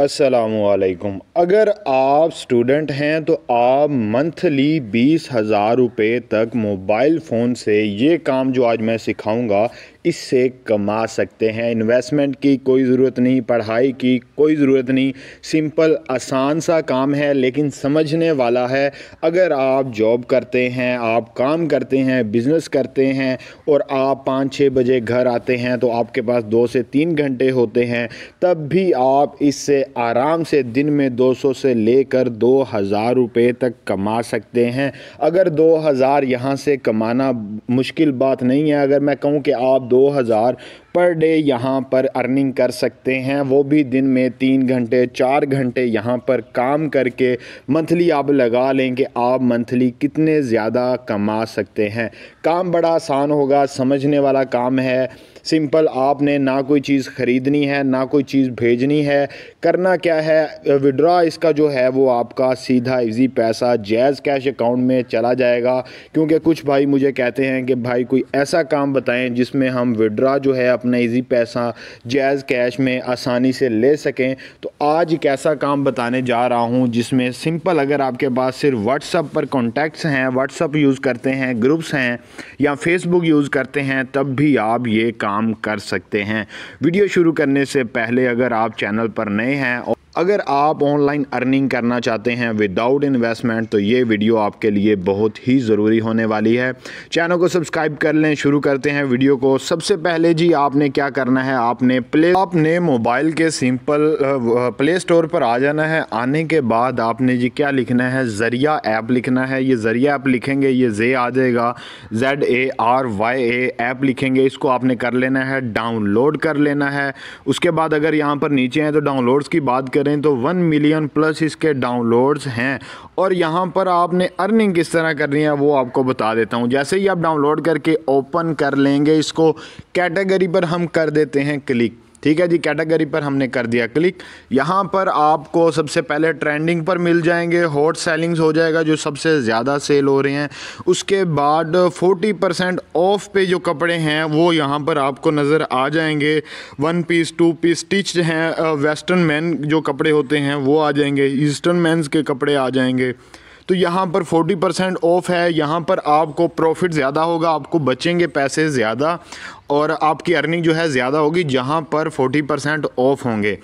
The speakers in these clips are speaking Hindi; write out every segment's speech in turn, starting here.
असलकुम अगर आप स्टूडेंट हैं तो आप मंथली बीस हज़ार रुपये तक मोबाइल फ़ोन से ये काम जो आज मैं सिखाऊंगा इससे कमा सकते हैं इन्वेस्टमेंट की कोई ज़रूरत नहीं पढ़ाई की कोई ज़रूरत नहीं सिंपल आसान सा काम है लेकिन समझने वाला है अगर आप जॉब करते हैं आप काम करते हैं बिज़नेस करते हैं और आप पाँच छः बजे घर आते हैं तो आपके पास दो से तीन घंटे होते हैं तब भी आप इससे आराम से दिन में 200 से लेकर हज़ार रुपये तक कमा सकते हैं अगर दो हज़ार यहाँ से कमाना मुश्किल बात नहीं है अगर मैं कहूँ कि आप दो हज़ार पर डे यहाँ पर अर्निंग कर सकते हैं वो भी दिन में तीन घंटे चार घंटे यहाँ पर काम करके मंथली आप लगा लें कि आप मंथली कितने ज़्यादा कमा सकते हैं काम बड़ा आसान होगा समझने वाला काम है सिंपल आपने ना कोई चीज़ ख़रीदनी है ना कोई चीज़ भेजनी है करना क्या है विड्रा इसका जो है वो आपका सीधा इजी पैसा जैज़ कैश अकाउंट में चला जाएगा क्योंकि कुछ भाई मुझे कहते हैं कि भाई कोई ऐसा काम बताएं जिसमें हम विड्रा जो है अपना इजी पैसा जायज़ कैश में आसानी से ले सकें तो आज एक ऐसा काम बताने जा रहा हूँ जिसमें सिंपल अगर आपके पास सिर्फ व्हाट्सअप पर कॉन्टैक्ट्स हैं व्हाट्सअप यूज़ करते हैं ग्रुप्स हैं या फेसबुक यूज़ करते हैं तब भी आप ये काम कर सकते हैं वीडियो शुरू करने से पहले अगर आप चैनल पर नए हैं और अगर आप ऑनलाइन अर्निंग करना चाहते हैं विदाउट इन्वेस्टमेंट तो ये वीडियो आपके लिए बहुत ही ज़रूरी होने वाली है चैनल को सब्सक्राइब कर लें शुरू करते हैं वीडियो को सबसे पहले जी आपने क्या करना है आपने प्ले आपने मोबाइल के सिंपल प्ले स्टोर पर आ जाना है आने के बाद आपने जी क्या लिखना है ज़रिया ऐप लिखना है ये ज़रिया ऐप लिखेंगे ये जे आ जाएगा Z A R Y A app लिखेंगे इसको आपने कर लेना है डाउनलोड कर लेना है उसके बाद अगर यहाँ पर नीचे हैं तो डाउनलोड्स की बात कर करें तो वन मिलियन प्लस इसके डाउनलोड्स हैं और यहाँ पर आपने अर्निंग किस तरह करनी है वो आपको बता देता हूँ जैसे ही आप डाउनलोड करके ओपन कर लेंगे इसको कैटेगरी पर हम कर देते हैं क्लिक ठीक है जी कैटेगरी पर हमने कर दिया क्लिक यहाँ पर आपको सबसे पहले ट्रेंडिंग पर मिल जाएंगे हॉट सेलिंग्स हो जाएगा जो सबसे ज़्यादा सेल हो रहे हैं उसके बाद 40 परसेंट ऑफ पे जो कपड़े हैं वो यहाँ पर आपको नज़र आ जाएंगे one piece two piece stitch हैं वेस्टर्न मैन जो कपड़े होते हैं वो आ जाएंगे ईस्टर्न मैंस के कपड़े आ जाएंगे तो यहाँ पर 40 परसेंट ऑफ है यहाँ पर आपको प्रॉफिट ज़्यादा होगा आपको बचेंगे पैसे ज़्यादा और आपकी अर्निंग जो है ज़्यादा होगी जहाँ पर 40 परसेंट ऑफ होंगे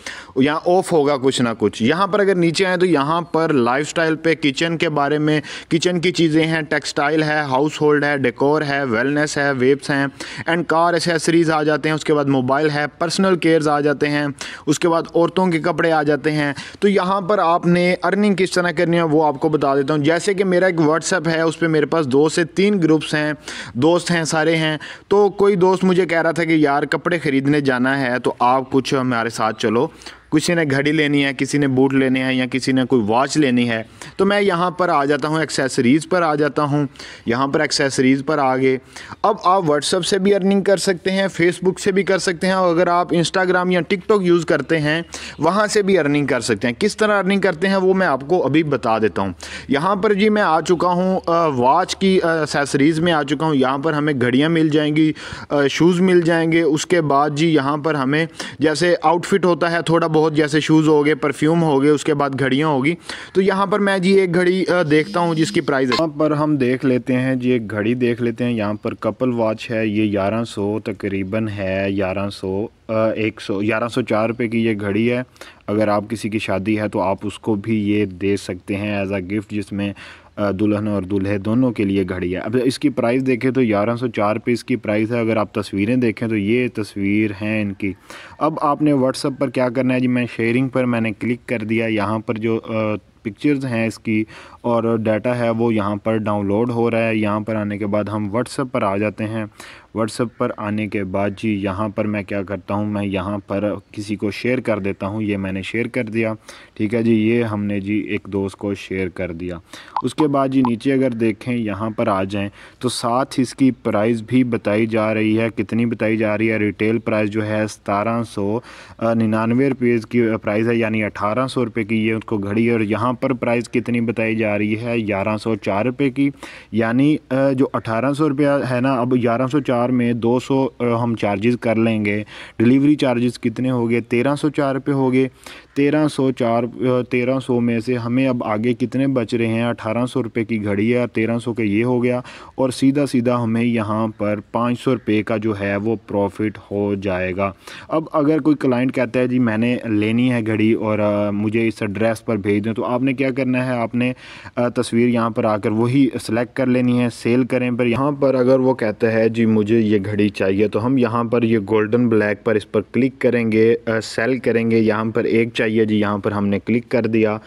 यहाँ ऑफ होगा कुछ ना कुछ यहाँ पर अगर नीचे आए तो यहाँ पर लाइफस्टाइल पे किचन के बारे में किचन की चीज़ें हैं टेक्सटाइल है हाउस होल्ड है डेकोर है वेलनेस है वेब्स हैं एंड कार एसेसरीज़ आ जाते हैं उसके बाद मोबाइल है पर्सनल केयर्स आ जाते हैं उसके बाद औरतों के कपड़े आ जाते हैं तो यहाँ पर आपने अर्निंग किस तरह करनी है वो आपको बता देता हूँ जैसे कि मेरा एक व्हाट्सअप है उस पर मेरे पास दो से तीन ग्रुप्स हैं दोस्त हैं सारे हैं तो कोई दोस्त मुझे मुझे कह रहा था कि यार कपड़े ख़रीदने जाना है तो आप कुछ हमारे साथ चलो किसी ने घड़ी लेनी है किसी ने बूट लेने हैं या किसी ने कोई वॉच लेनी है तो मैं यहाँ पर आ जाता हूँ एक्सेसरीज़ पर आ जाता हूँ यहाँ पर एक्सेसरीज़ पर आ गए अब आप व्हाट्सअप से भी अर्निंग कर सकते हैं फेसबुक से भी कर सकते हैं और अगर आप इंस्टाग्राम या टिकटॉक यूज़ करते हैं वहाँ से भी अर्निंग कर सकते हैं किस तरह अर्निंग करते हैं वो मैं आपको अभी बता देता हूँ यहाँ पर जी मैं आ चुका हूँ वॉच की एक्सेसरीज़ में आ चुका हूँ यहाँ पर हमें घड़ियाँ मिल जाएंगी शूज़ मिल जाएंगे उसके बाद जी यहाँ पर हमें जैसे आउटफिट होता है थोड़ा बहुत जैसे शूज़ हो गए परफ्यूम हो गए उसके बाद घड़ियाँ होगी तो यहाँ पर मैं जी एक घड़ी देखता हूँ जिसकी प्राइस यहाँ पर हम देख लेते हैं जी एक घड़ी देख लेते हैं यहाँ पर कपल वॉच है ये ग्यारह सौ तकरीबन है ग्यारह सौ एक सौ ग्यारह सौ चार रुपये की ये घड़ी है अगर आप किसी की शादी है तो आप उसको भी ये दे सकते हैं एज आ गिफ्ट जिसमें दुल्हन और दूल्हे दोनों के लिए घड़ी है अब इसकी प्राइस देखें तो 1104 पे इसकी प्राइस है अगर आप तस्वीरें देखें तो ये तस्वीर हैं इनकी अब आपने व्हाट्सअप पर क्या करना है जी मैं शेयरिंग पर मैंने क्लिक कर दिया यहाँ पर जो पिक्चर्स हैं इसकी और डाटा है वो यहाँ पर डाउनलोड हो रहा है यहाँ पर आने के बाद हम व्हाट्सएप पर आ जाते हैं व्हाट्सअप पर आने के बाद जी यहाँ पर मैं क्या करता हूँ मैं यहाँ पर किसी को शेयर कर देता हूँ ये मैंने शेयर कर दिया ठीक है जी ये हमने जी एक दोस्त को शेयर कर दिया उसके बाद जी नीचे अगर देखें यहाँ पर आ जाएँ तो साथ इसकी प्राइस भी बताई जा रही है कितनी बताई जा रही है रिटेल प्राइस जो है सतारह सौ निन्यानवे रुपये की प्राइस है यानी अठारह सौ रुपये की ये उसको घड़ी है और यहाँ पर प्राइस कितनी बताई जा रही है ग्यारह सौ चार रुपये की यानी जो अठारह सौ रुपया है ना अब ग्यारह सौ चार चार में दो सौ हम चार्जेस कर लेंगे डिलीवरी चार्जेस कितने हो गए तेरह सौ चार रुपये हो गए तेरह सौ चार तेरह सौ में से हमें अब आगे कितने बच रहे हैं अठारह सौ रुपये की घड़ी है तेरह सौ का ये हो गया और सीधा सीधा हमें यहाँ पर पाँच सौ रुपये का जो है वो प्रॉफिट हो जाएगा अब अगर कोई क्लाइंट कहता है जी मैंने लेनी है घड़ी और मुझे इस एड्रेस पर भेज दें तो आपने क्या करना है आपने तस्वीर यहाँ पर आकर वही सेलेक्ट कर लेनी है सेल करें पर यहाँ पर अगर वो कहता है जी मुझे मुझे ये घड़ी चाहिए तो हम यहाँ पर ये गोल्डन ब्लैक पर इस पर क्लिक करेंगे सेल करेंगे यहाँ पर एक चाहिए जी यहाँ पर हमने क्लिक कर दिया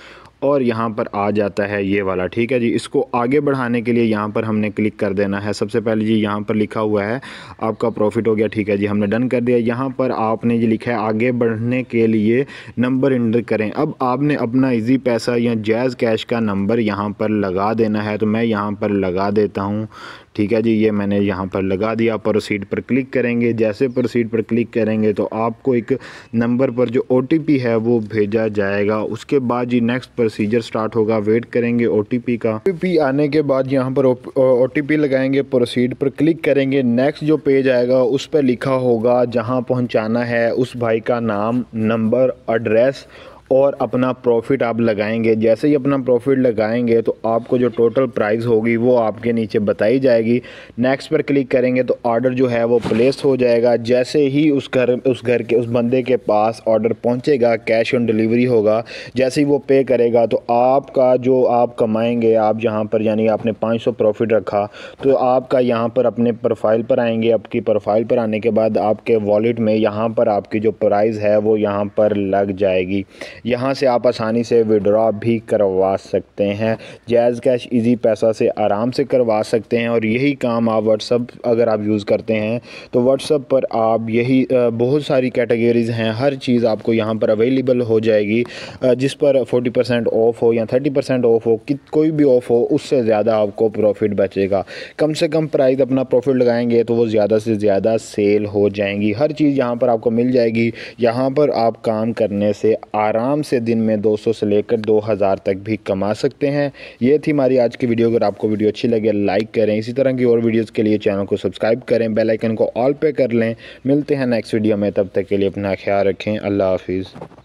और यहाँ पर आ जाता है ये वाला ठीक है जी इसको आगे बढ़ाने के लिए यहाँ पर हमने क्लिक कर देना है सबसे पहले जी यहाँ पर लिखा हुआ है आपका प्रॉफिट हो गया ठीक है जी हमने डन कर दिया यहाँ पर आपने जी लिखा है आगे बढ़ने के लिए नंबर इंटर करें अब आपने अपना इजी पैसा या जैज़ कैश का नंबर यहाँ पर लगा देना है तो मैं यहाँ पर लगा देता हूँ ठीक है जी ये मैंने यहाँ पर लगा दिया प्रोसीड पर क्लिक करेंगे जैसे प्रोसीड पर क्लिक करेंगे तो आपको एक नंबर पर जो ओ है वो भेजा जाएगा उसके बाद जी नेक्स्ट प्रोसीजर स्टार्ट होगा वेट करेंगे ओ का ओ आने के बाद यहाँ पर ओ लगाएंगे प्रोसीड पर क्लिक करेंगे नेक्स्ट जो पेज आएगा उस पर लिखा होगा जहाँ पहुँचाना है उस भाई का नाम नंबर एड्रेस और अपना प्रॉफिट आप लगाएंगे जैसे ही अपना प्रॉफिट लगाएंगे तो आपको जो टोटल प्राइस होगी वो आपके नीचे बताई जाएगी नेक्स्ट पर क्लिक करेंगे तो ऑर्डर जो है वो प्लेस हो जाएगा जैसे ही उस घर उस घर के उस बंदे के पास ऑर्डर पहुंचेगा कैश ऑन डिलीवरी होगा जैसे ही वो पे करेगा तो आपका जो आप कमाएँगे आप यहाँ पर यानी आपने पाँच प्रॉफिट रखा तो आपका यहाँ पर अपने प्रोफाइल पर आएंगे आपकी प्रोफाइल पर आने के बाद आपके वॉलेट में यहाँ पर आपकी जो प्राइज़ है वो यहाँ पर लग जाएगी यहाँ से आप आसानी से विड्रॉ भी करवा सकते हैं जैज़ कैश इजी पैसा से आराम से करवा सकते हैं और यही काम आप व्हाट्सअप अगर आप यूज़ करते हैं तो व्हाट्सअप पर आप यही बहुत सारी कैटेगरीज़ हैं हर चीज़ आपको यहाँ पर अवेलेबल हो जाएगी जिस पर फोर्टी परसेंट ऑफ हो या थर्टी परसेंट ऑफ हो कि कोई भी ऑफ हो उससे ज़्यादा आपको प्रॉफिट बचेगा कम से कम प्राइस अपना प्रॉफिट लगाएंगे तो वो ज़्यादा से ज़्यादा सेल हो जाएंगी हर चीज़ यहाँ पर आपको मिल जाएगी यहाँ पर आप काम करने से आराम आराम से दिन में 200 से लेकर 2000 तक भी कमा सकते हैं ये थी हमारी आज की वीडियो अगर आपको वीडियो अच्छी लगे लाइक करें इसी तरह की और वीडियोज़ के लिए चैनल को सब्सक्राइब करें बेलाइकन को ऑल पे कर लें मिलते हैं नेक्स्ट वीडियो में तब तक के लिए अपना ख्याल रखें अल्लाह हाफिज़